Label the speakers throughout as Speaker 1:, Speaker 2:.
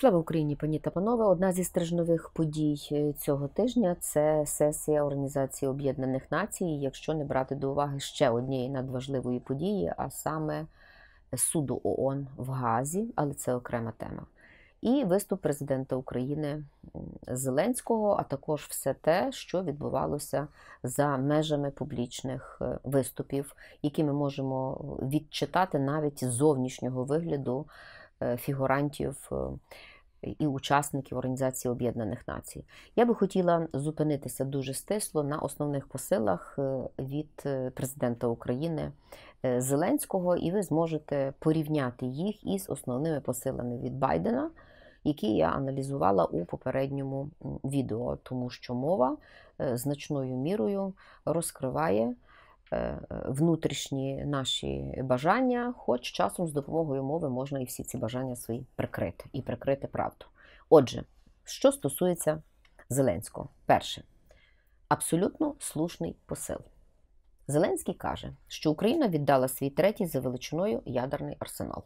Speaker 1: Слава Україні, пані та панове! Одна зі стрижнових подій е, цього тижня це сесія Організації Об'єднаних Націй, якщо не брати до уваги ще однієї надважливої події, а саме е, суду ООН в Газі, але це окрема тема. І виступ президента України Зеленського, а також все те, що відбувалося за межами публічних е, виступів, які ми можемо відчитати навіть з зовнішнього вигляду Е, фігурантів е, і учасників Організації Об'єднаних Націй. Я би хотіла зупинитися дуже стисло на основних посилах е, від президента України Зеленського, і ви зможете порівняти їх із основними посилами від Байдена. Які я аналізувала у попередньому відео, тому що мова значною мірою розкриває Е, е, внутрішні наші бажання, хоч часом з допомогою мови можна і всі ці бажання свої прикрити і прикрити правду. Отже, що стосується Зеленського, перше абсолютно слушний посил. Зеленський каже, що Україна віддала свій третій за величиною ядерний арсенал.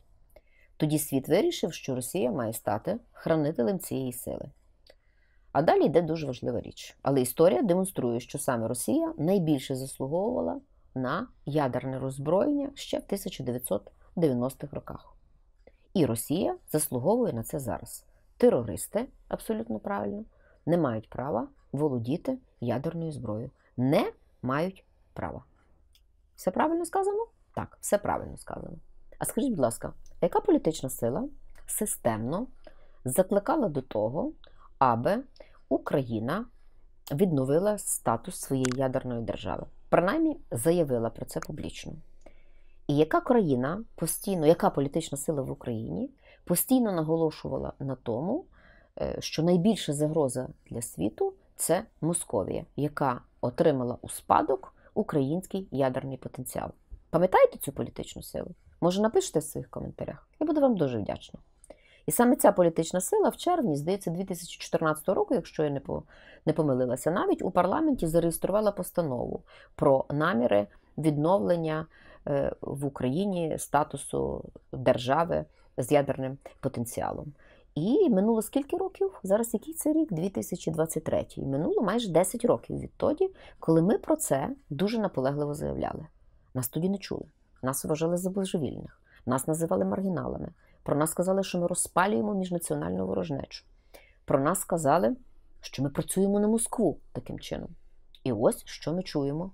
Speaker 1: Тоді світ вирішив, що Росія має стати хранителем цієї сили. А далі йде дуже важлива річ. Але історія демонструє, що саме Росія найбільше заслуговувала на ядерне роззброєння ще в 1990-х роках. І Росія заслуговує на це зараз. Терористи, абсолютно правильно, не мають права володіти ядерною зброєю. Не мають права. Все правильно сказано? Так, все правильно сказано. А скажіть, будь ласка, яка політична сила системно закликала до того, аби Україна відновила статус своєї ядерної держави, принаймні заявила про це публічно. І яка країна постійно, яка політична сила в Україні постійно наголошувала на тому, е, що найбільша загроза для світу це Московія, яка отримала у спадок український ядерний потенціал. Пам'ятаєте цю політичну силу? Може, напишете в своїх коментарях. Я буду вам дуже вдячна. І саме ця політична сила в червні, здається, 2014 року, якщо я не по не помилилася, навіть у парламенті зареєструвала постанову про наміри відновлення е, в Україні статусу держави з ядерним потенціалом. І минуло скільки років? Зараз який це рік? 2023. І Минуло майже 10 років відтоді, коли ми про це дуже наполегливо заявляли. Нас тоді не чули, нас вважали за божевільних, нас називали маргіналами. Про нас сказали, що ми розпалюємо міжнаціональну ворожнечу. Про нас сказали, що ми працюємо на Москву таким чином. І ось що ми чуємо.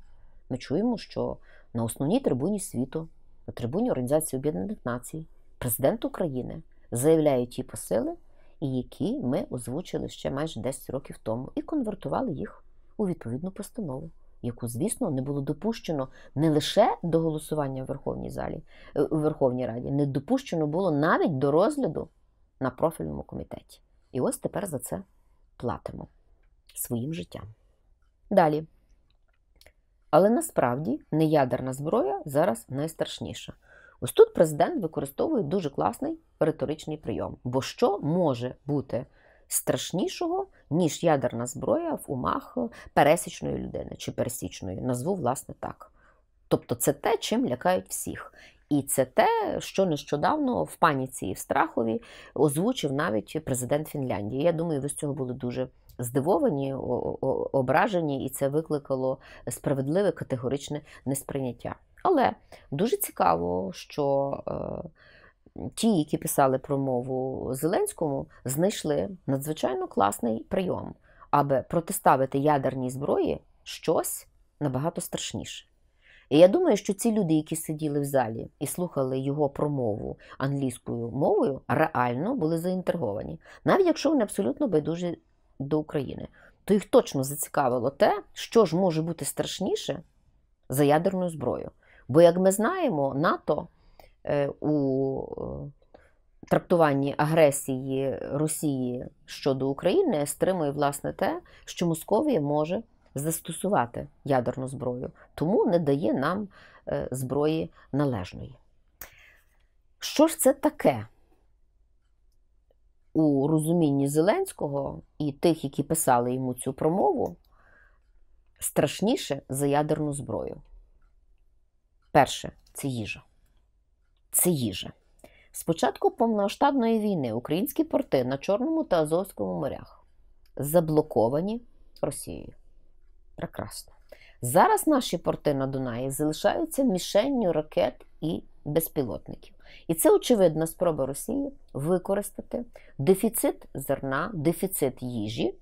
Speaker 1: Ми чуємо, що на основній трибуні світу, на трибуні Організації Об'єднаних Націй, президент України заявляє ті посили, які ми озвучили ще майже 10 років тому, і конвертували їх у відповідну постанову яку, звісно, не було допущено не лише до голосування в Верховній залі, е, у Верховній Раді, не допущено було навіть до розгляду на профільному комітеті. І ось тепер за це платимо своїм життям. Далі. Але насправді неядерна зброя зараз найстрашніша. Ось тут президент використовує дуже класний риторичний прийом. Бо що може бути страшнішого, ніж ядерна зброя в умах пересічної людини чи пересічної, назву, власне, так. Тобто це те, чим лякають всіх. І це те, що нещодавно в паніці і в страхові озвучив навіть президент Фінляндії. Я думаю, ви з цього були дуже здивовані, ображені, і це викликало справедливе категоричне несприйняття. Але дуже цікаво, що е, ті, які писали промову Зеленському, знайшли надзвичайно класний прийом, аби протиставити ядерній зброї щось набагато страшніше. І я думаю, що ці люди, які сиділи в залі і слухали його промову англійською мовою, реально були заінтриговані, навіть якщо вони абсолютно байдужі до України, то їх точно зацікавило те, що ж може бути страшніше за ядерну зброю. Бо, як ми знаємо, НАТО Е, у е, трактуванні агресії Росії щодо України стримує власне те, що Московія може застосувати ядерну зброю, тому не дає нам е, зброї належної. Що ж це таке? У розумінні Зеленського і тих, які писали йому цю промову, страшніше за ядерну зброю. Перше це їжа це їжа. З початку повномасштабної війни українські порти на Чорному та Азовському морях заблоковані Росією. Прекрасно. Зараз наші порти на Дунаї залишаються мішенню ракет і безпілотників. І це очевидна спроба Росії використати дефіцит зерна, дефіцит їжі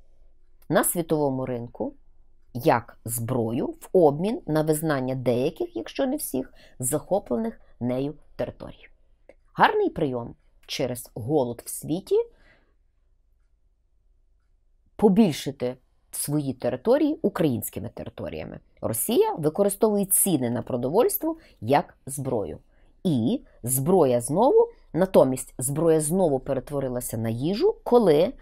Speaker 1: на світовому ринку як зброю в обмін на визнання деяких, якщо не всіх, захоплених нею територій. Гарний прийом через голод в світі побільшити свої території українськими територіями. Росія використовує ціни на продовольство як зброю. І зброя знову, натомість зброя знову перетворилася на їжу, коли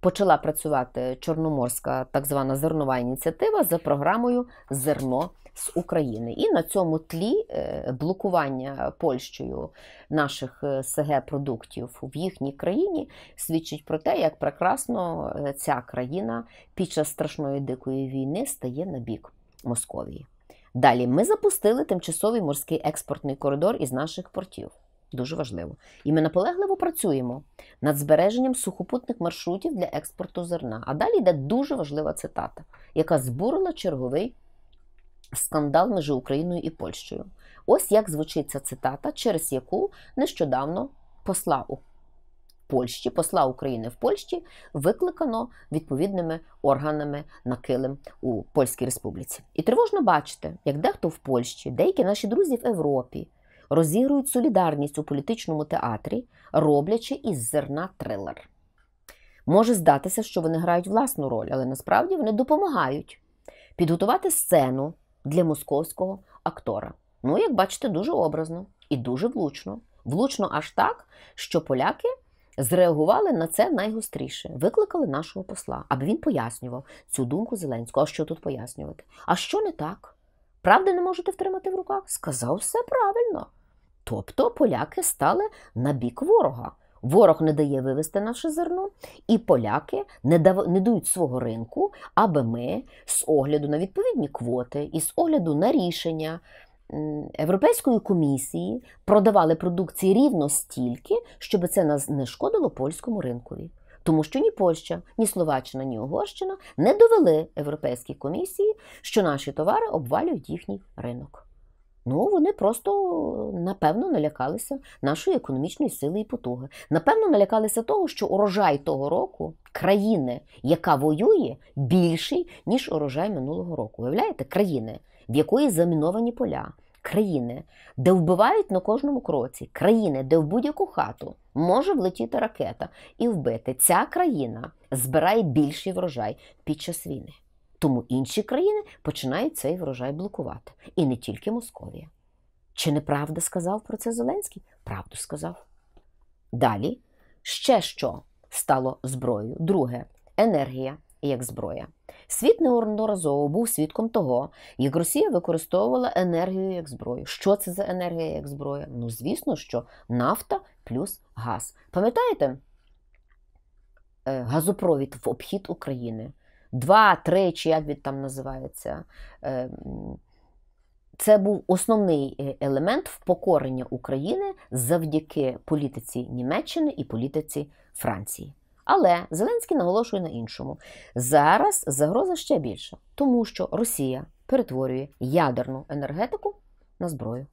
Speaker 1: почала працювати Чорноморська так звана зернова ініціатива за програмою Зерно з України. І на цьому тлі е, блокування Польщею наших е, СГ продуктів в їхній країні свідчить про те, як прекрасно е, ця країна під час страшної дикої війни стає на бік Московії. Далі ми запустили тимчасовий морський експортний коридор із наших портів. Дуже важливо. І ми наполегливо працюємо над збереженням сухопутних маршрутів для експорту зерна. А далі йде дуже важлива цитата, яка збурила черговий скандал між Україною і Польщею. Ось як звучить ця цитата, через яку нещодавно посла у Польщі, посла України в Польщі викликано відповідними органами на килим у Польській Республіці. І тривожно бачите, як дехто в Польщі, деякі наші друзі в Європі розігрують солідарність у політичному театрі, роблячи із зерна трилер. Може здатися, що вони грають власну роль, але насправді вони допомагають підготувати сцену для московського актора. Ну, як бачите, дуже образно і дуже влучно. Влучно аж так, що поляки. Зреагували на це найгостріше, викликали нашого посла, аби він пояснював цю думку Зеленського. А що тут пояснювати? А що не так? Правди не можете втримати в руках? Сказав все правильно. Тобто поляки стали на бік ворога. Ворог не дає вивезти наше зерно, і поляки не дав... не дають свого ринку, аби ми з огляду на відповідні квоти і з огляду на рішення Європейської комісії продавали продукції рівно стільки, щоб це нас не шкодило польському ринкові. Тому що ні Польща, ні Словаччина, ні Угорщина не довели Європейській комісії, що наші товари обвалюють їхній ринок. Ну, вони просто напевно налякалися нашої економічної сили і потуги. Напевно, налякалися того, що урожай того року країни, яка воює, більший, ніж урожай минулого року. Уявляєте, країни, в якої заміновані поля, країни, де вбивають на кожному кроці, країни, де в будь-яку хату може влетіти ракета і вбити. Ця країна збирає більший врожай під час війни. Тому інші країни починають цей врожай блокувати. І не тільки Московія. Чи неправда сказав про це Зеленський? Правду сказав. Далі ще що стало зброєю. Друге енергія як зброя. Світ неодноразово був свідком того, як Росія використовувала енергію як зброю. Що це за енергія як зброя? Ну, звісно, що нафта плюс газ. Пам'ятаєте? Е, газопровід в обхід України. Два, три, чи як він там називається. Е, це був основний е, елемент впокорення України завдяки політиці Німеччини і політиці Франції. Але Зеленський наголошує на іншому. Зараз загроза ще більша, тому що Росія перетворює ядерну енергетику на зброю.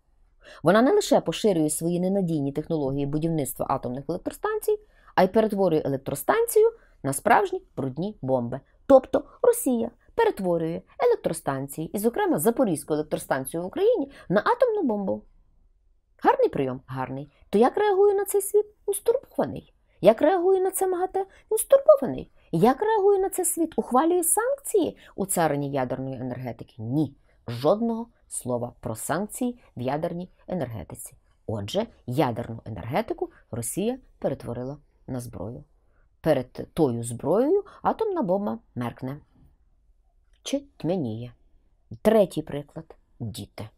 Speaker 1: Вона не лише поширює свої ненадійні технології будівництва атомних електростанцій, а й перетворює електростанцію на справжні брудні бомби. Тобто Росія перетворює електростанції, і, зокрема, Запорізьку електростанцію в Україні на атомну бомбу. Гарний прийом, гарний. То як реагує на цей світ? Він стурбований. Як реагує на це МАГАТЕ? Він стурбований. Як реагує на це світ? Ухвалює санкції у царині ядерної енергетики? Ні. Жодного слова про санкції в ядерній енергетиці. Отже, ядерну енергетику Росія перетворила на зброю перед тою зброєю атомна бомба меркне чи тьмяніє. Третій приклад діти.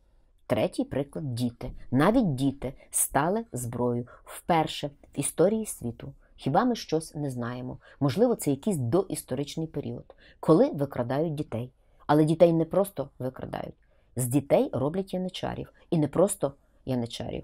Speaker 1: Третій приклад діти. Навіть діти стали зброєю вперше в історії світу. Хіба ми щось не знаємо? Можливо, це якийсь доісторичний період, коли викрадають дітей. Але дітей не просто викрадають. З дітей роблять яничарів і не просто яничарів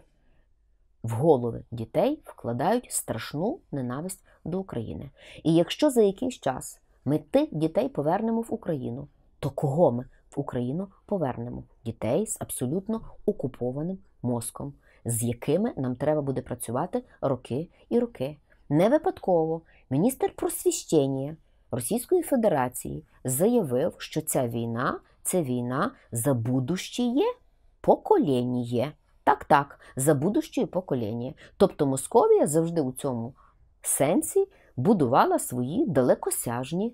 Speaker 1: в голови дітей вкладають страшну ненависть до України. І якщо за якийсь час ми тих дітей повернемо в Україну, то кого ми в Україну повернемо? Дітей з абсолютно окупованим мозком, з якими нам треба буде працювати роки і роки. Не випадково міністр просвіщення Російської Федерації заявив, що ця війна це війна за будущее покоління. Так, так, за будущее покоління. Тобто Московія завжди у цьому сенсі будувала свої далекосяжні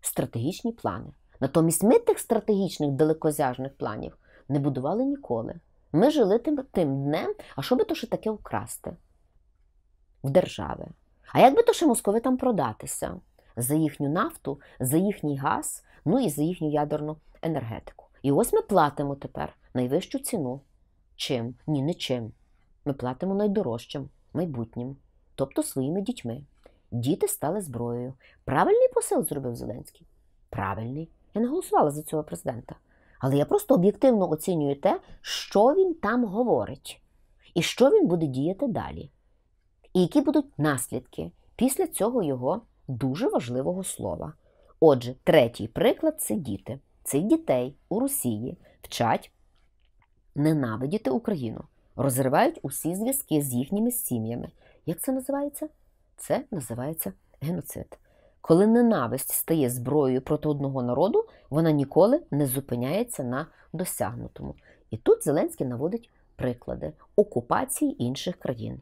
Speaker 1: стратегічні плани. Натомість ми тих стратегічних далекосяжних планів не будували ніколи. Ми жили тим тим днем, а що би то ще таке вкрасти в держави? А як би то ще московитам продатися за їхню нафту, за їхній газ, ну і за їхню ядерну енергетику? І ось ми платимо тепер найвищу ціну. Чим? Ні, не чим. Ми платимо найдорожчим, майбутнім, тобто своїми дітьми. Діти стали зброєю. Правильний посил зробив Зеленський? Правильний. Я не голосувала за цього президента. Але я просто об'єктивно оцінюю те, що він там говорить, і що він буде діяти далі, і які будуть наслідки після цього його дуже важливого слова. Отже, третій приклад це діти. Цих дітей у Росії вчать ненавидіти Україну, розривають усі зв'язки з їхніми сім'ями. Як це називається? Це називається геноцид. Коли ненависть стає зброєю проти одного народу, вона ніколи не зупиняється на досягнутому. І тут Зеленський наводить приклади окупації інших країн.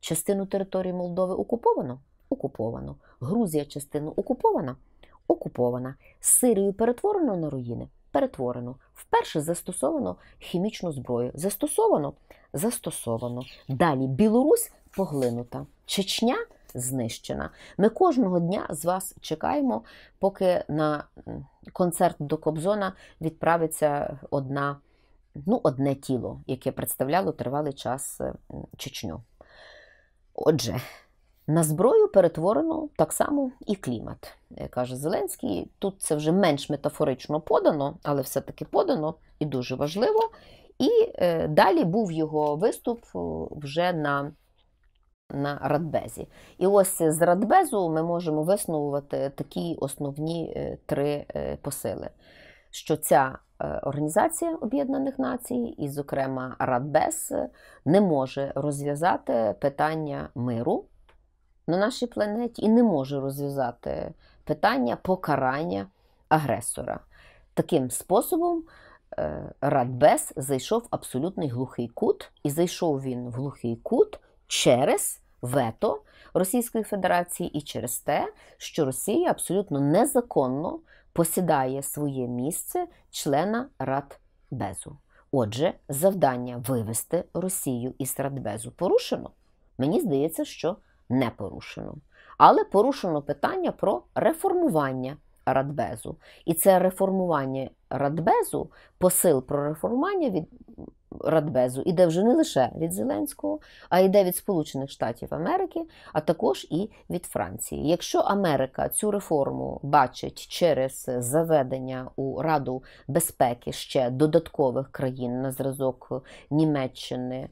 Speaker 1: Частину території Молдови окуповано? Окуповано. Грузія частину окупована? Окупована. Сирію перетворено на руїни перетворено. Вперше застосовано хімічну зброю. Застосовано застосовано. Далі Білорусь поглинута. Чечня знищена. Ми кожного дня з вас чекаємо, поки на концерт до Кобзона відправиться одна, ну, одне тіло, яке представляло тривалий час е, Чечню. Отже. На зброю перетворено так само і клімат, е, каже Зеленський. Тут це вже менш метафорично подано, але все-таки подано і дуже важливо. І е, далі був його виступ е, вже на на Радбезі. І ось з Радбезу ми можемо висновувати такі основні е, три посили: що ця Організація Об'єднаних Націй, і, зокрема, Радбез, не може розв'язати питання миру на нашій планеті і не може розв'язати питання покарання агресора. Таким способом е, Радбез зайшов в абсолютний глухий кут, і зайшов він в глухий кут через вето Російської Федерації і через те, що Росія абсолютно незаконно посідає своє місце члена Радбезу. Отже, завдання вивести Росію із Радбезу порушено. Мені здається, що не порушено. Але порушено питання про реформування Радбезу. І це реформування Радбезу, посил про реформування від Радбезу іде вже не лише від Зеленського, а йде від Сполучених Штатів Америки, а також і від Франції. Якщо Америка цю реформу бачить через заведення у Раду безпеки ще додаткових країн на зразок Німеччини.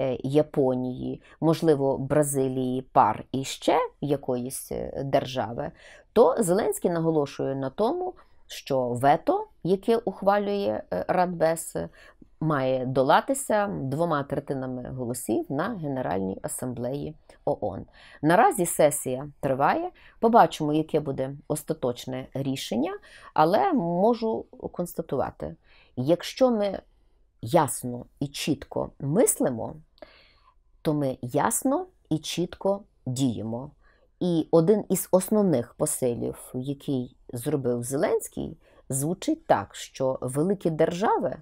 Speaker 1: Е, Японії, можливо, Бразилії, пар і ще якоїсь е, держави, то Зеленський наголошує на тому, що вето, яке ухвалює е, Радбес, має долатися двома третинами голосів на Генеральній асамблеї ООН. Наразі сесія триває. Побачимо, яке буде остаточне рішення, але можу констатувати, якщо ми ясно і чітко мислимо, то ми ясно і чітко діємо. І один із основних посилів, який зробив Зеленський, звучить так, що великі держави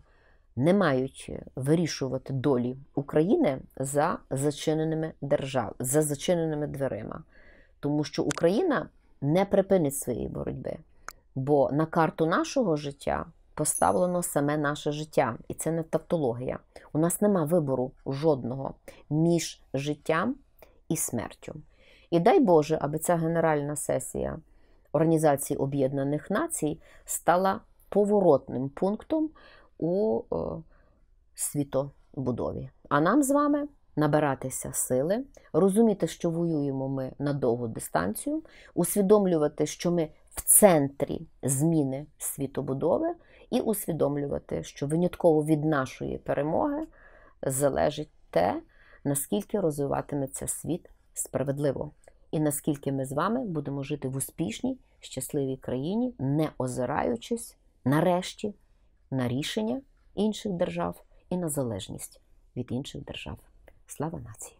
Speaker 1: не мають вирішувати долі України за зачиненими держав, за зачиненими дверима, тому що Україна не припинить своєї боротьби, бо на карту нашого життя поставлено саме наше життя. І це не тавтологія. У нас нема вибору жодного між життям і смертю. І дай Боже, аби ця генеральна сесія Організації Об'єднаних Націй стала поворотним пунктом у е, світобудові. А нам з вами. Набиратися сили, розуміти, що воюємо ми на довгу дистанцію, усвідомлювати, що ми в центрі зміни світобудови і усвідомлювати, що винятково від нашої перемоги залежить те, наскільки розвиватиметься світ справедливо, і наскільки ми з вами будемо жити в успішній, щасливій країні, не озираючись нарешті на рішення інших держав і на залежність від інших держав. Слава нації!